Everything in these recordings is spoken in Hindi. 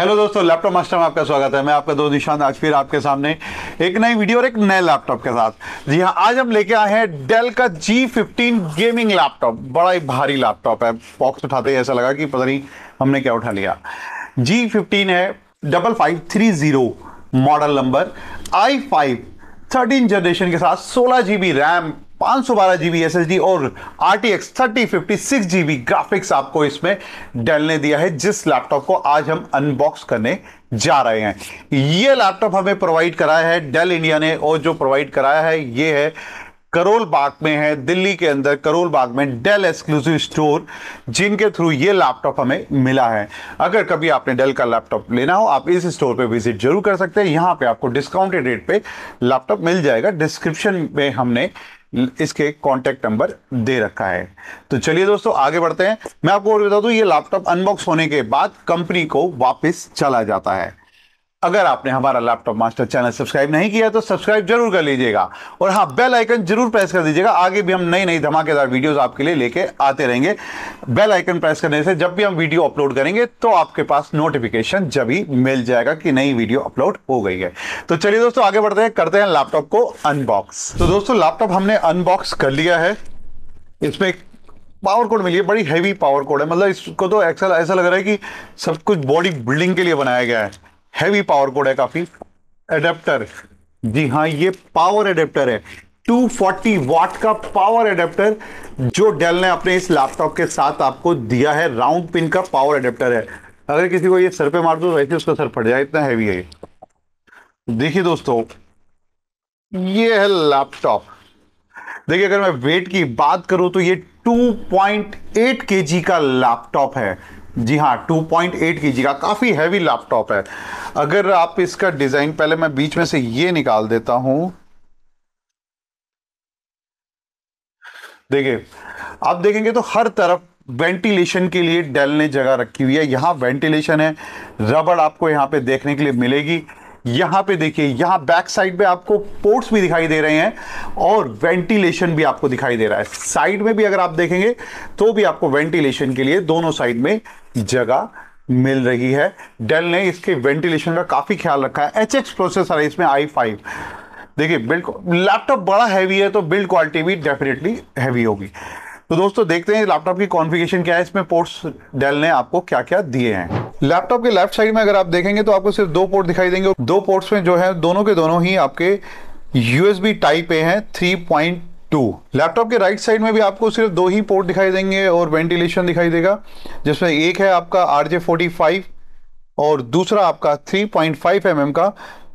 हेलो दोस्तों लैपटॉप मास्टर में आपका स्वागत है मैं आपका दोस्त निशांत आज फिर आपके सामने एक नई वीडियो और एक नए लैपटॉप के साथ जी हाँ आज हम लेके आए हैं डेल का जी फिफ्टीन गेमिंग लैपटॉप बड़ा ही भारी लैपटॉप है बॉक्स उठाते ही ऐसा लगा कि पता नहीं हमने क्या उठा लिया जी फिफ्टीन है double five three zero model number I five thirteen generation के साथ सोलह जी बी रैम पाँच सौ बारह G B S S D और R T X thirty fifty six G B graphics आपको इसमें डेल ने दिया है जिस लैपटॉप को आज हम अनबॉक्स करने जा रहे हैं ये लैपटॉप हमें प्रोवाइड कराया है डेल इंडिया ने और जो प्रोवाइड कराया है ये है करोल बाग में है दिल्ली के अंदर करोल बाग में डेल एक्सक्लूसिव स्टोर जिनके थ्रू ये लैपटॉप हमें मिला है अगर कभी आपने डेल का लैपटॉप लेना हो आप इस स्टोर पे विजिट जरूर कर सकते हैं यहाँ पे आपको डिस्काउंटेड रेट पे लैपटॉप मिल जाएगा डिस्क्रिप्शन में हमने इसके कॉन्टैक्ट नंबर दे रखा है तो चलिए दोस्तों आगे बढ़ते हैं मैं आपको और बता दूँ ये लैपटॉप अनबॉक्स होने के बाद कंपनी को वापस चला जाता है अगर आपने हमारा लैपटॉप मास्टर चैनल सब्सक्राइब नहीं किया तो सब्सक्राइब जरूर कर लीजिएगा और हाँ बेल आइकन जरूर प्रेस कर दीजिएगा आगे भी हम नई नई धमाकेदार वीडियोस आपके लिए लेके आते रहेंगे बेल आइकन प्रेस करने से जब भी हम वीडियो अपलोड करेंगे तो आपके पास नोटिफिकेशन जब ही मिल जाएगा कि नई वीडियो अपलोड हो गई है तो चलिए दोस्तों आगे बढ़ते हैं करते हैं लैपटॉप को अनबॉक्स तो दोस्तों लैपटॉप हमने अनबॉक्स कर लिया है इसमें पावर कोड मिली है बड़ी हैवी पावर कोड है मतलब इसको तो एक्सल ऐसा लग रहा है कि सब कुछ बॉडी बिल्डिंग के लिए बनाया गया है हैवी पावर कोड है काफ़ी एडेप्टर जी हाँ ये पावर एडेप्टर है 240 वाट का पावर एडेप्टर जो डेल ने अपने इस लैपटॉप के साथ आपको दिया है राउंड पिन का पावर एडेप्टर है अगर किसी को ये सर पे मार दो वैसे उसका सर फट जाए इतना हैवी है देखिए दोस्तों ये है लैपटॉप देखिए अगर मैं वेट की बात करूं तो ये 2.8 केजी का लैपटॉप है जी हाँ 2.8 की जी का काफ़ी हैवी लैपटॉप है अगर आप इसका डिज़ाइन पहले मैं बीच में से ये निकाल देता हूँ देखिए आप देखेंगे तो हर तरफ वेंटिलेशन के लिए डेल ने जगह रखी हुई है यहाँ वेंटिलेशन है रबड़ आपको यहाँ पे देखने के लिए मिलेगी यहां पे देखिए यहां बैक साइड पे आपको पोर्ट्स भी दिखाई दे रहे हैं और वेंटिलेशन भी आपको दिखाई दे रहा है साइड में भी अगर आप देखेंगे तो भी आपको वेंटिलेशन के लिए दोनों साइड में जगह मिल रही है डेल ने इसके वेंटिलेशन का काफ़ी ख्याल रखा है एच एक्स प्रोसेसर है इसमें आई फाइव देखिए बिल्कुल लैपटॉप बड़ा हैवी है तो बिल्ड क्वालिटी भी डेफिनेटली हैवी होगी तो दोस्तों देखते हैं लैपटॉप की कॉन्फ़िगरेशन क्या है इसमें पोर्ट्स डेल ने आपको क्या क्या दिए हैं लैपटॉप के लेफ्ट साइड में अगर आप देखेंगे तो आपको सिर्फ दो पोर्ट दिखाई देंगे दो पोर्ट्स में जो है दोनों के दोनों ही आपके यूएसबी टाइप ए हैं थ्री पॉइंट टू लैपटॉप के राइट साइड में भी आपको सिर्फ दो ही पोर्ट दिखाई देंगे और वेंटिलेशन दिखाई देगा जिसमें एक है आपका आर जे फोर्टी फाइव और दूसरा आपका three point five M M का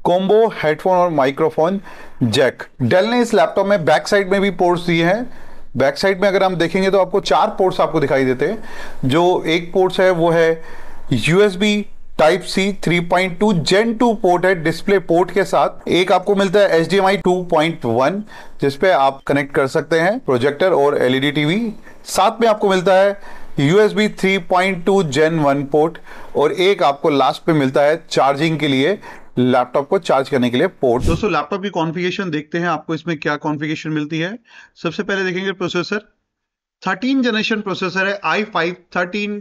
कॉम्बो हेडफोन और माइक्रोफोन जैक डेल ने इस लैपटॉप में बैक साइड में भी पोर्ट्स दिए हैं बैक साइड में अगर हम देखेंगे तो आपको चार पोर्ट्स आपको दिखाई देते हैं जो एक पोर्ट्स है वो है USB Type C 3.2 Gen 2 port है डिस्प्ले पोर्ट के साथ एक आपको मिलता है H D M I two point one जिसपे आप कनेक्ट कर सकते हैं प्रोजेक्टर और एलईडी टीवी e साथ में आपको मिलता है USB 3.2 जेन वन पोर्ट और एक आपको लास्ट पे मिलता है चार्जिंग के लिए लैपटॉप को चार्ज करने के लिए पोर्ट दोस्तों लैपटॉप की कॉन्फ़िगरेशन देखते हैं आपको इसमें क्या कॉन्फ़िगरेशन मिलती है सबसे पहले देखेंगे प्रोसेसर 13 जनरेशन प्रोसेसर है i5 13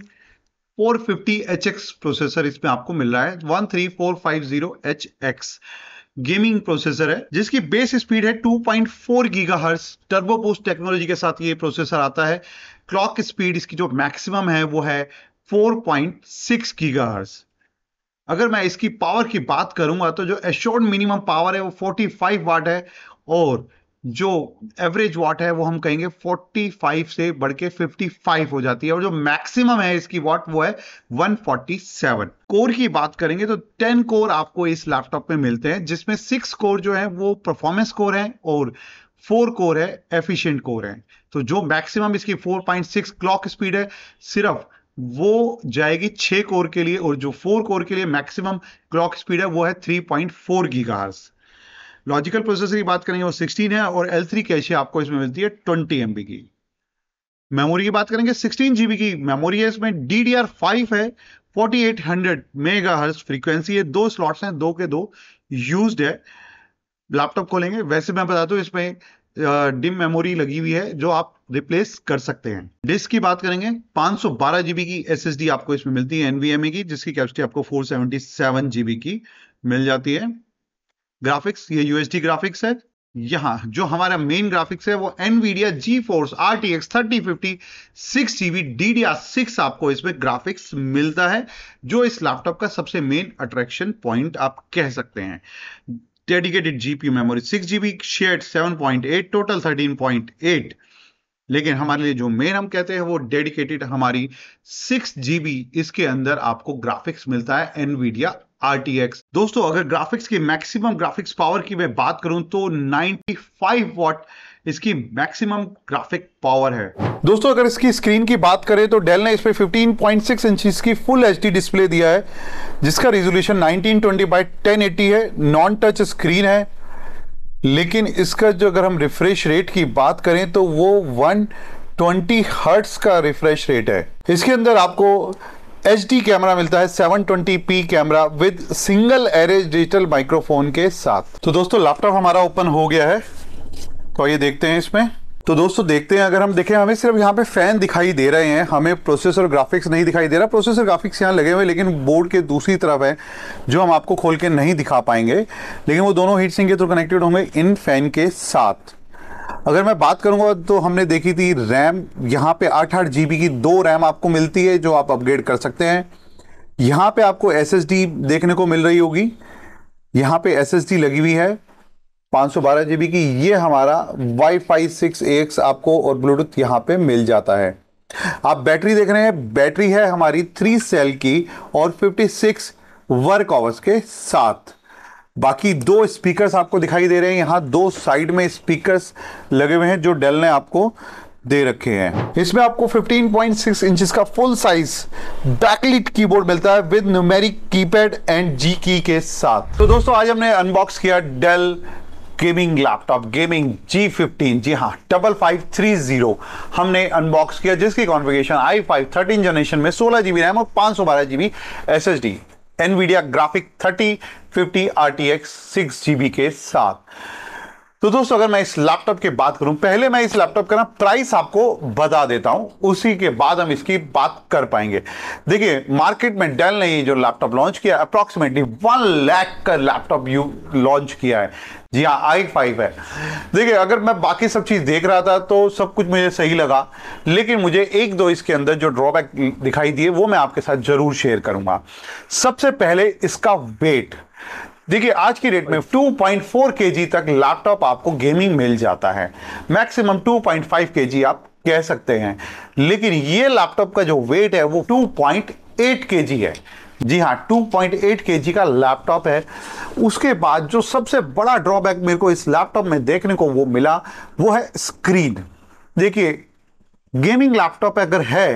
फोर प्रोसेसर इसमें आपको मिल रहा है one three four five zero H X gaming processor है जिसकी बेस स्पीड है 2.4 गीगाहर्ट्ज टर्बो बूस्ट टेक्नोलॉजी के साथ ये प्रोसेसर आता है क्लॉक स्पीड इसकी जो मैक्सिमम है वो है 4.6 गीगाहर्ट्ज अगर मैं इसकी पावर की बात करूंगा तो जो एश्योर्ड मिनिमम पावर है वो 45 वाट है और जो एवरेज वाट है वो हम कहेंगे 45 से बढ़ के 55 हो जाती है और जो मैक्सिमम है इसकी वाट वो है 147 कोर की बात करेंगे तो 10 कोर आपको इस लैपटॉप में मिलते हैं जिसमें 6 कोर जो है वो परफॉर्मेंस कोर है और फोर कोर है एफिशिएंट कोर है तो जो मैक्सिमम इसकी 4.6 क्लॉक स्पीड है सिर्फ वो जाएगी छे कोर के लिए और जो फोर कोर के लिए मैक्सिमम क्लॉक स्पीड है वो है 3.4 गीगाहर्ट्ज़ लॉजिकल प्रोसेसर की बात करेंगे वो 16 है और एल थ्री कैश आपको इसमें मिलती है ट्वेंटी एम की मेमोरी की बात करेंगे सिक्सटीन जीबी की मेमोरी है इसमें डी डी आर फाइव है हंड्रेड मेगा हर्स फ्रीक्वेंसी है दो स्लॉट्स हैं दो के दो यूज है लैपटॉप खोलेंगे वैसे मैं बता दू इसमें डिम मेमोरी लगी हुई है जो आप रिप्लेस कर सकते हैं डिस्क की बात करेंगे 512 जीबी की एसएसडी आपको इसमें मिलती है एनवीएमए की जिसकी कैपेसिटी आपको 477 जीबी की मिल जाती है ग्राफिक्स ये यूएसडी ग्राफिक्स है यहां जो हमारा मेन ग्राफिक्स है वो Nvidia GeForce R T X thirty fifty six GB D D R six आपको इसमें ग्राफिक्स मिलता है जो इस लैपटॉप का सबसे मेन अट्रैक्शन पॉइंट आप कह सकते हैं dedicated GPU memory six GB shared seven point eight total thirteen point eight लेकिन हमारे लिए जो मेन हम कहते हैं वो डेडिकेटेड हमारी सिक्स जीबी इसके अंदर आपको ग्राफिक्स मिलता है एनवीडिया RTX दोस्तों अगर ग्राफिक्स की मैक्सिमम ग्राफिक्स पावर की मैं बात करूं तो 95 वॉट इसकी मैक्सिमम ग्राफिक पावर है दोस्तों अगर इसकी स्क्रीन की बात करें तो डेल ने इस पे 15.6 इंच की फुल एच डिस्प्ले दिया है जिसका रेजोल्यूशन 1920 बाई 1080 है नॉन टच स्क्रीन है लेकिन इसका जो अगर हम रिफ्रेश रेट की बात करें तो वो 120 हर्ट्स का रिफ्रेश रेट है इसके अंदर आपको एच कैमरा मिलता है 720p camera with single array digital microphone के साथ तो दोस्तों लैपटॉप हमारा ओपन हो गया है तो ये देखते हैं इसमें तो दोस्तों देखते हैं अगर हम देखें हमें सिर्फ यहाँ पे फैन दिखाई दे रहे हैं हमें प्रोसेसर ग्राफिक्स नहीं दिखाई दे रहा प्रोसेसर ग्राफिक्स यहाँ लगे हुए लेकिन बोर्ड के दूसरी तरफ है जो हम आपको खोल के नहीं दिखा पाएंगे लेकिन वो दोनों हीट सिंह के थ्रू कनेक्टेड होंगे इन फैन के साथ अगर मैं बात करूंगा तो हमने देखी थी रैम यहाँ पे आठ आठ जी की दो रैम आपको मिलती है जो आप अपग्रेड कर सकते हैं यहाँ पे आपको एस देखने को मिल रही होगी यहाँ पे एस लगी हुई है 512 जीबी की ये हमारा वाई फाई सिक्स एक्स आपको और ब्लूटूथ यहाँ पे मिल जाता है आप बैटरी देख रहे हैं बैटरी है हमारी थ्री सेल की और 56 वर्क आवर्स के साथ बाकी दो स्पीकर्स आपको दिखाई दे रहे हैं यहाँ दो साइड में स्पीकर्स लगे हुए हैं जो डेल ने आपको दे रखे हैं इसमें आपको 15.6 इंचेस का फुल साइज बैकलिट कीबोर्ड मिलता है with numeric keypad and G key के साथ तो दोस्तों आज हमने अनबॉक्स किया Dell gaming laptop gaming G fifteen जी हाँ डबल फाइव थ्री जीरो हमने अनबॉक्स किया जिसकी configuration I five thirteen generation में सोलह जी रैम और पाँच सौ बारह G B S S D Nvidia graphic thirty fifty R T X six G B के साथ तो दोस्तों अगर मैं इस लैपटॉप की बात करूं पहले मैं इस लैपटॉप का ना प्राइस आपको बता देता हूं उसी के बाद हम इसकी बात कर पाएंगे देखिए मार्केट में डेल ने जो लैपटॉप लॉन्च किया अप्रोक्सीमेटली वन लैख का लैपटॉप यू लॉन्च किया है जी हाँ आई फाइव है देखिए अगर मैं बाकी सब चीज़ देख रहा था तो सब कुछ मुझे सही लगा लेकिन मुझे एक दो इसके अंदर जो ड्रॉबैक दिखाई दिए वो मैं आपके साथ ज़रूर शेयर करूंगा सबसे पहले इसका वेट देखिए आज की डेट में 2.4 पॉइंट तक लैपटॉप आपको गेमिंग मिल जाता है मैक्सिमम 2.5 पॉइंट आप कह सकते हैं लेकिन ये लैपटॉप का जो वेट है वो 2.8 पॉइंट है जी हाँ 2.8 पॉइंट का लैपटॉप है उसके बाद जो सबसे बड़ा ड्रॉबैक मेरे को इस लैपटॉप में देखने को वो मिला वो है स्क्रीन देखिए गेमिंग लैपटॉप अगर है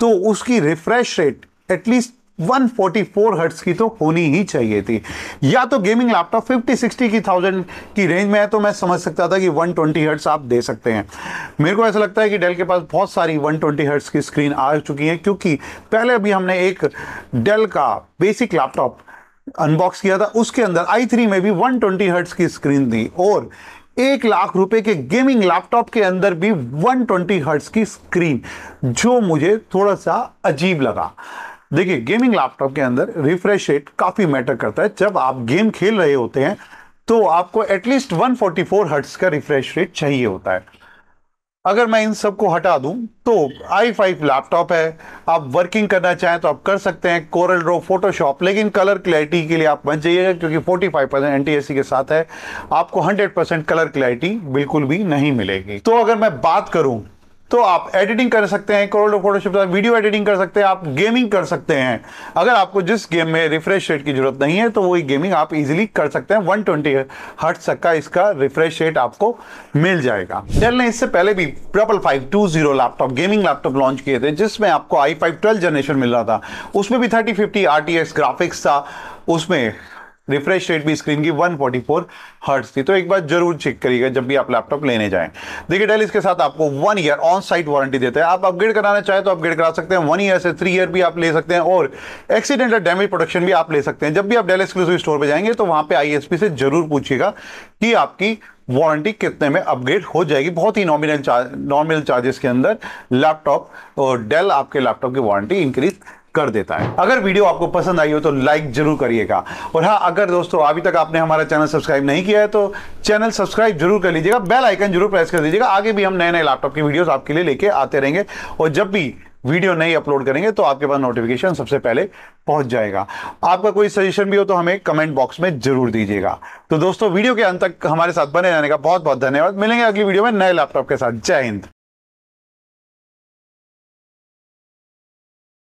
तो उसकी रिफ्रेश रेट एटलीस्ट 144 हर्ट्स की तो होनी ही चाहिए थी या तो गेमिंग लैपटॉप 50 60 की थाउजेंड की रेंज में है तो मैं समझ सकता था कि 120 हर्ट्स आप दे सकते हैं मेरे को ऐसा लगता है कि डेल के पास बहुत सारी 120 हर्ट्स की स्क्रीन आ चुकी है क्योंकि पहले अभी हमने एक डेल का बेसिक लैपटॉप अनबॉक्स किया था उसके अंदर आई थ्री में भी वन ट्वेंटी हर्ट्स की स्क्रीन थी और एक लाख रुपए के गेमिंग लैपटॉप के अंदर भी 120 ट्वेंटी हर्ट्स की स्क्रीन जो मुझे थोड़ा सा अजीब लगा देखिए गेमिंग लैपटॉप के अंदर रिफ्रेश रेट काफ़ी मैटर करता है जब आप गेम खेल रहे होते हैं तो आपको एटलीस्ट 144 फोर्टी का रिफ्रेश रेट चाहिए होता है अगर मैं इन सबको हटा दूं तो आई फाइव लैपटॉप है आप वर्किंग करना चाहें तो आप कर सकते हैं कोरल रो फोटोशॉप लेकिन कलर क्लैरिटी के लिए आप बच जाइएगा क्योंकि 45 परसेंट एन के साथ है आपको 100 परसेंट कलर क्लैरिटी बिल्कुल भी नहीं मिलेगी तो अगर मैं बात करूं तो आप एडिटिंग कर सकते हैं करोड़ फोटोशिप वीडियो एडिटिंग कर सकते हैं आप गेमिंग कर सकते हैं अगर आपको जिस गेम में रिफ्रेश रेट की जरूरत नहीं है तो वही गेमिंग आप इजीली कर सकते हैं 120 ट्वेंटी हट तक का इसका रिफ्रेश रेट आपको मिल जाएगा डेल ने इससे पहले भी triple five two zero laptop gaming laptop launch किए थे जिसमें आपको आई फाइव ट्वेल्व जनरेशन मिल रहा था उसमें भी थर्टी फिफ्टी आर ग्राफिक्स था उसमें रिफ्रेश रेट भी स्क्रीन की 144 फोर्टी हर्ट्स थी तो एक बार जरूर चेक करिएगा जब भी आप लैपटॉप लेने जाएं देखिए डेल इसके साथ आपको one year on site warranty देते हैं आप अपग्रेड कराना चाहे तो अपग्रेड करा सकते हैं वन ईयर से थ्री ईयर भी आप ले सकते हैं और एक्सीडेंट और डैमेज प्रोडक्शन भी आप ले सकते हैं जब भी आप डेल एक्सक्लूसिव स्टोर पर जाएंगे तो वहाँ पर आई से जरूर पूछिएगा कि आपकी वारंटी कितने में अपग्रेड हो जाएगी बहुत ही नॉमिनल चार्ज नॉमिनल चार्जेस के अंदर लैपटॉप और डेल आपके लैपटॉप की वारंटी इंक्रीज कर देता है अगर वीडियो आपको पसंद आई हो तो लाइक जरूर करिएगा और हाँ अगर दोस्तों अभी तक आपने हमारा चैनल सब्सक्राइब नहीं किया है तो चैनल सब्सक्राइब जरूर कर लीजिएगा बेल आइकन जरूर प्रेस कर दीजिएगा आगे भी हम नए नए लैपटॉप की वीडियोस आपके लिए लेके आते रहेंगे और जब भी वीडियो नहीं अपलोड करेंगे तो आपके पास नोटिफिकेशन सबसे पहले पहुंच जाएगा आपका कोई सजेशन भी हो तो हमें कमेंट बॉक्स में जरूर दीजिएगा तो दोस्तों वीडियो के अंत तक हमारे साथ बने रहने का बहुत बहुत धन्यवाद मिलेंगे अगली वीडियो में नए लैपटॉप के साथ जय हिंद